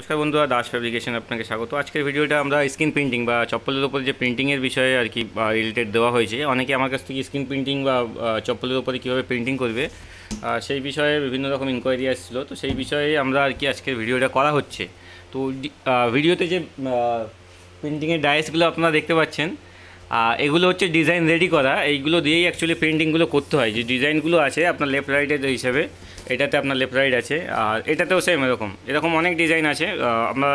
নমস্কার বন্ধুরা দাস ফ্যাব্রিকেশন আপনাকে স্বাগত আজকের ভিডিওটা আমরা স্ক্রিন প্রিন্টিং বা চপ্পলের উপরে যে প্রিন্টিংয়ের বিষয়ে আর কি রিলেটেড দেওয়া হয়েছে অনেকে আমার কাছ থেকে স্ক্রিন প্রিন্টিং বা চপ্পলের উপরে কীভাবে প্রিন্টিং করবে সেই বিষয়ে বিভিন্ন রকম ইনকোয়ারি আসছিল তো সেই বিষয়ে আমরা আর কি আজকের ভিডিওটা করা হচ্ছে তো ভিডিওতে যে প্রিন্টিংয়ের ডায়েসগুলো আপনারা দেখতে পাচ্ছেন এগুলো হচ্ছে ডিজাইন রেডি করা এইগুলো দিয়েই অ্যাকচুয়ালি পেন্টিংগুলো করতে হয় যে ডিজাইনগুলো আছে আপনার লেফট রাইটের হিসেবে এটাতে আপনার লেফট রাইট আছে আর এটাতেও সেম এরকম এরকম অনেক ডিজাইন আছে আমরা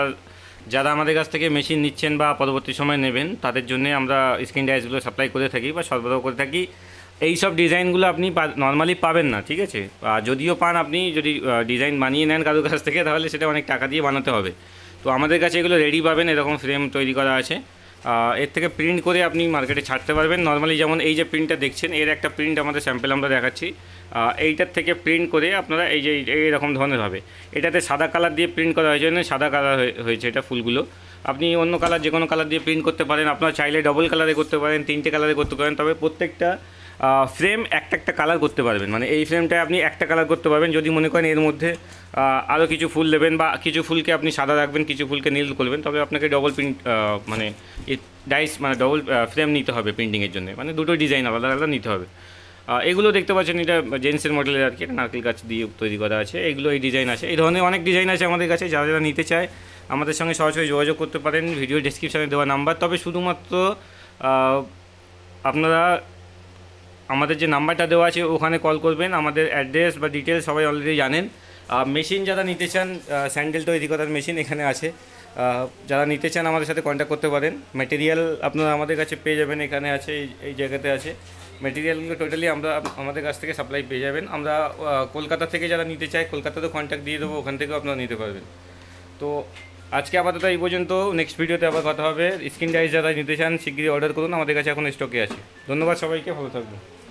যারা আমাদের কাছ থেকে মেশিন নিচ্ছেন বা পরবর্তী সময় নেবেন তাদের জন্য আমরা স্ক্রিন ডাইসগুলো সাপ্লাই করে থাকি বা সরবরাহ করে থাকি এই সব ডিজাইনগুলো আপনি নর্মালি পাবেন না ঠিক আছে যদিও পান আপনি যদি ডিজাইন বানিয়ে নেন কারোর কাছ থেকে তাহলে সেটা অনেক টাকা দিয়ে বানাতে হবে তো আমাদের কাছে এগুলো রেডি পাবেন এরকম ফ্রেম তৈরি করা আছে এর থেকে প্রিন্ট করে আপনি মার্কেটে ছাড়তে পারবেন নর্মালি যেমন এই যে প্রিন্টটা দেখছেন এর একটা প্রিন্ট আমাদের স্যাম্পেল আমরা দেখাচ্ছি এইটার থেকে প্রিন্ট করে আপনারা এই যে এইরকম ধরনের হবে এটাতে সাদা কালার দিয়ে প্রিন্ট করা হয়েছে মানে সাদা কালার হয়েছে এটা ফুলগুলো আপনি অন্য কালার যে কোনো কালার দিয়ে প্রিন্ট করতে পারেন আপনারা চাইলে ডবল কালারে করতে পারেন তিনটে কালারে করতে পারেন তবে প্রত্যেকটা ফ্রেম একটা একটা কালার করতে পারবেন মানে এই ফ্রেমটায় আপনি একটা কালার করতে পারবেন যদি মনে করেন এর মধ্যে আরও কিছু ফুল দেবেন বা কিছু ফুলকে আপনি সাদা রাখবেন কিছু ফুলকে নীল করবেন তবে আপনাকে ডবল প্রিন্ট মানে ডাইস মানে ডবল ফ্রেম নিতে হবে প্রিন্টিংয়ের জন্য মানে দুটো ডিজাইন আলাদা আলাদা নিতে হবে এগুলো দেখতে পাচ্ছেন এটা জেন্টসের মডেলের আর কি নারকেল গাছ দিয়ে তৈরি করা আছে এগুলো এই ডিজাইন আছে এই ধরনের অনেক ডিজাইন আছে আমাদের কাছে যারা যারা নিতে চায় আমাদের সঙ্গে সরাসরি যোগাযোগ করতে পারেন ভিডিও ডিসক্রিপশানে দেওয়া নাম্বার তবে শুধুমাত্র আপনারা আমাদের যে নাম্বারটা দেওয়া আছে ওখানে কল করবেন আমাদের অ্যাড্রেস বা ডিটেলস সবাই অলরেডি জানেন মেশিন যারা নিতে চান স্যান্ডেল তৈরি করার মেশিন এখানে আছে যারা নিতে চান আমাদের সাথে কন্ট্যাক্ট করতে পারেন মেটেরিয়াল আপনারা আমাদের কাছে পেয়ে যাবেন এখানে আছে এই জায়গাতে আছে মেটেরিয়ালগুলো টোটালি আমরা আমাদের কাছ থেকে সাপ্লাই পেয়ে যাবেন আমরা কলকাতা থেকে যারা নিতে চায় কলকাতাতেও কন্ট্যাক্ট দিয়ে দেবো ওখান থেকেও আপনারা নিতে পারবেন তো আজকে আপাতত এই পর্যন্ত নেক্সট ভিডিওতে আবার কথা হবে স্ক্রিন ডাইস যারা নিতে চান শীঘ্রই অর্ডার করুন আমাদের কাছে এখন স্টকে আছে ধন্যবাদ সবাইকে ভালো থাকবেন